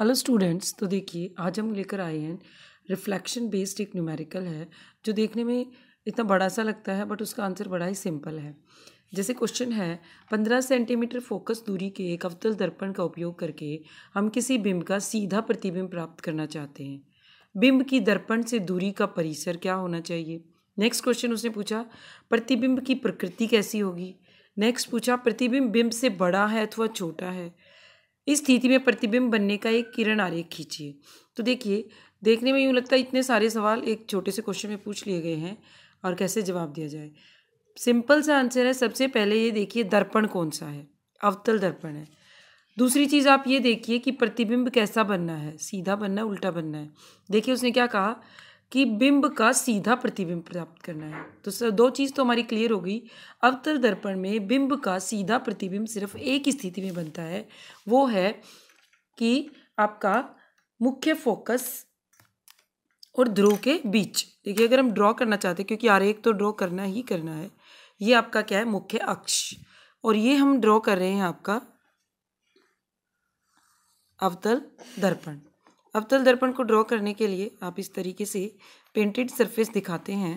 hello students तो देखिए आज हम लेकर आए हैं रिफ्लेक्शन बेस्ड एक न्यूमेरिकल है जो देखने में इतना बड़ा सा लगता है बट उसका आंसर बड़ा ही सिंपल है जैसे क्वेश्चन है पंद्रह सेंटीमीटर फोकस दूरी के एक अवतल दर्पण का उपयोग करके हम किसी बिंब का सीधा प्रतिबिंब प्राप्त करना चाहते हैं बिंब की दर्पण से दूरी का परिसर क्या होना चाहिए नेक्स्ट क्वेश्चन उसने पूछा प्रतिबिंब की प्रकृति कैसी होगी नेक्स्ट पूछा प्रतिबिंब बिंब से बड़ा है अथवा छोटा है इस स्थिति में प्रतिबिंब बनने का एक किरण आरेख खींचिए तो देखिए देखने में यूँ लगता है इतने सारे सवाल एक छोटे से क्वेश्चन में पूछ लिए गए हैं और कैसे जवाब दिया जाए सिंपल सा आंसर है सबसे पहले ये देखिए दर्पण कौन सा है अवतल दर्पण है दूसरी चीज़ आप ये देखिए कि प्रतिबिंब कैसा बनना है सीधा बनना है उल्टा बनना है देखिए उसने क्या कहा कि बिंब का सीधा प्रतिबिंब प्राप्त करना है तो सर दो चीज़ तो हमारी क्लियर हो गई अवतर दर्पण में बिंब का सीधा प्रतिबिंब सिर्फ एक स्थिति में बनता है वो है कि आपका मुख्य फोकस और ध्रुव के बीच देखिए अगर हम ड्रॉ करना चाहते हैं क्योंकि एक तो ड्रॉ करना ही करना है ये आपका क्या है मुख्य अक्ष और ये हम ड्रॉ कर रहे हैं आपका अवतल दर्पण अवतल दर्पण को ड्रॉ करने के लिए आप इस तरीके से पेंटेड सरफेस दिखाते हैं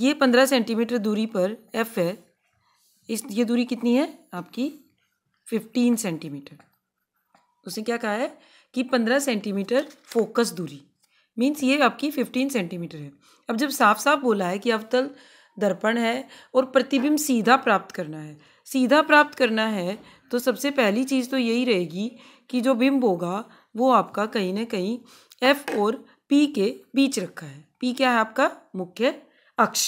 ये पंद्रह सेंटीमीटर दूरी पर एफ है इस ये दूरी कितनी है आपकी फिफ्टीन सेंटीमीटर उसे क्या कहा है कि पंद्रह सेंटीमीटर फोकस दूरी मीन्स ये आपकी फिफ्टीन सेंटीमीटर है अब जब साफ साफ बोला है कि अवतल दर्पण है और प्रतिबिंब सीधा प्राप्त करना है सीधा प्राप्त करना है तो सबसे पहली चीज़ तो यही रहेगी कि जो बिंब होगा वो आपका कहीं ना कहीं एफ और पी के बीच रखा है पी क्या है आपका मुख्य अक्ष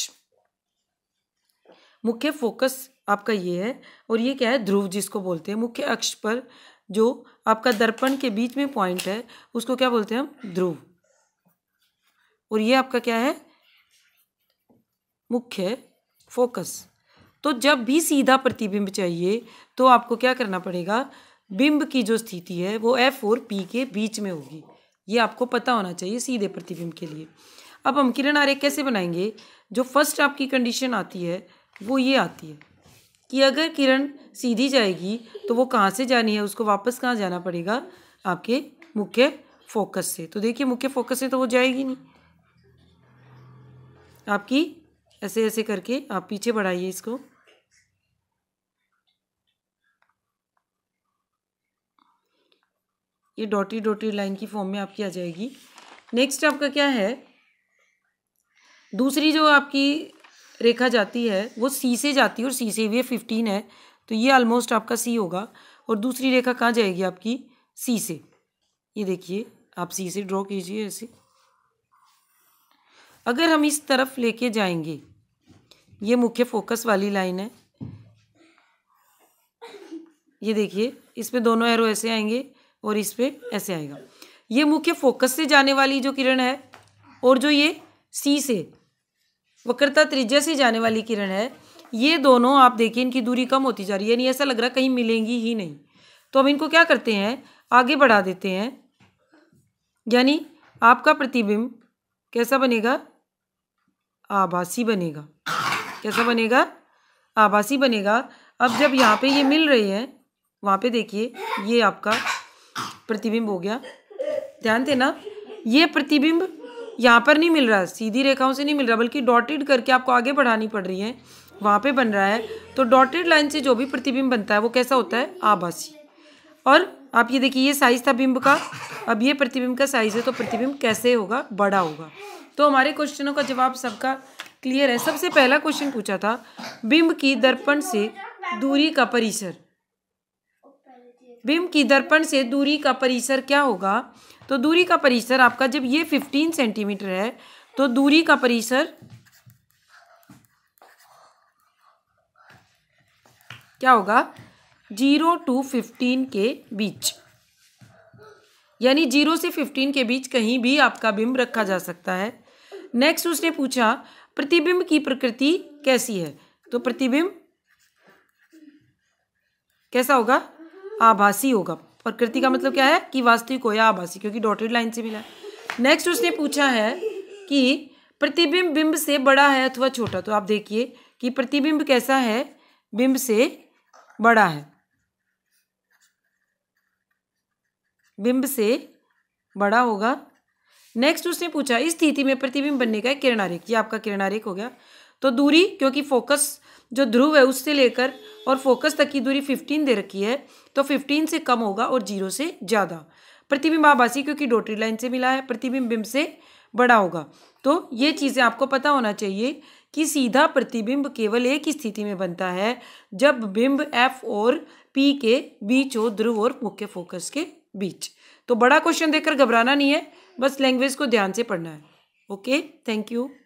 मुख्य फोकस आपका ये है और ये क्या है ध्रुव जिसको बोलते हैं मुख्य अक्ष पर जो आपका दर्पण के बीच में पॉइंट है उसको क्या बोलते हैं हम ध्रुव और ये आपका क्या है मुख्य फोकस तो जब भी सीधा प्रतिबिंब चाहिए तो आपको क्या करना पड़ेगा बिंब की जो स्थिति है वो एफ और पी के बीच में होगी ये आपको पता होना चाहिए सीधे प्रतिबिंब के लिए अब हम किरण आरेख कैसे बनाएंगे जो फर्स्ट आपकी कंडीशन आती है वो ये आती है कि अगर किरण सीधी जाएगी तो वो कहाँ से जानी है उसको वापस कहाँ जाना पड़ेगा आपके मुख्य फोकस से तो देखिए मुख्य फोकस से तो वो जाएगी नहीं आपकी ऐसे ऐसे करके आप पीछे बढ़ाइए इसको ये डॉटी डॉटी लाइन की फॉर्म में आपकी आ जाएगी नेक्स्ट आपका क्या है दूसरी जो आपकी रेखा जाती है वो सी से जाती है और सी से भी फिफ्टीन है तो ये ऑलमोस्ट आपका सी होगा और दूसरी रेखा कहाँ जाएगी आपकी सी से ये देखिए आप सी से ड्रॉ कीजिए ऐसे अगर हम इस तरफ लेके जाएंगे ये मुख्य फोकस वाली लाइन है ये देखिए इस पे दोनों एरो ऐसे आएंगे और इस पर ऐसे आएगा ये मुख्य फोकस से जाने वाली जो किरण है और जो ये सी से वक्रता त्रिज्या से जाने वाली किरण है ये दोनों आप देखिए इनकी दूरी कम होती जा रही है यानी ऐसा लग रहा है कहीं मिलेंगी ही नहीं तो हम इनको क्या करते हैं आगे बढ़ा देते हैं यानी आपका प्रतिबिंब कैसा बनेगा आभासी बनेगा कैसा बनेगा आभासी बनेगा अब जब यहाँ पे ये मिल रहे हैं वहाँ पे देखिए ये आपका प्रतिबिंब हो गया ध्यान देना ये प्रतिबिंब यहाँ पर नहीं मिल रहा सीधी रेखाओं से नहीं मिल रहा बल्कि डॉटेड करके आपको आगे बढ़ानी पड़ रही है वहाँ पे बन रहा है तो डॉटेड लाइन से जो भी प्रतिबिंब बनता है वो कैसा होता है आभासी और आप ये देखिए ये साइज था बिंब का अब ये प्रतिबिंब का साइज है तो प्रतिबिंब कैसे होगा बड़ा होगा तो हमारे क्वेश्चनों का जवाब सबका क्लियर है सबसे पहला क्वेश्चन पूछा था बिंब की दर्पण से दूरी का परिसर बिम की दर्पण से दूरी का परिसर क्या होगा तो दूरी का परिसर आपका जब ये फिफ्टीन सेंटीमीटर है तो दूरी का परिसर क्या होगा जीरो टू फिफ्टीन के बीच यानी जीरो से फिफ्टीन के बीच कहीं भी आपका बिंब रखा जा सकता है नेक्स्ट उसने पूछा प्रतिबिंब की प्रकृति कैसी है तो प्रतिबिंब कैसा होगा आभासी होगा और कृति का मतलब क्या है कि वास्तविक हो या आभासी क्योंकि डॉटेड लाइन से मिला नेक्स्ट उसने पूछा है कि प्रतिबिंब बिंब से बड़ा है अथवा छोटा तो आप देखिए कि प्रतिबिंब कैसा है बिंब से बड़ा है बिंब से बड़ा होगा नेक्स्ट उसने पूछा इस स्थिति में प्रतिबिंब बनने का किरणारेख ये आपका किरणारेख हो गया तो दूरी क्योंकि फोकस जो ध्रुव है उससे लेकर और फोकस तक की दूरी फिफ्टीन दे रखी है तो फिफ्टीन से कम होगा और जीरो से ज़्यादा प्रतिबिंब आभासी क्योंकि डोटरी लाइन से मिला है प्रतिबिंब बिंब से बड़ा होगा तो ये चीज़ें आपको पता होना चाहिए कि सीधा प्रतिबिंब केवल एक स्थिति में बनता है जब बिंब एफ और पी के बीच हो ध्रुव और मुख्य फोकस के बीच तो बड़ा क्वेश्चन देखकर घबराना नहीं है बस लैंग्वेज को ध्यान से पढ़ना है ओके थैंक यू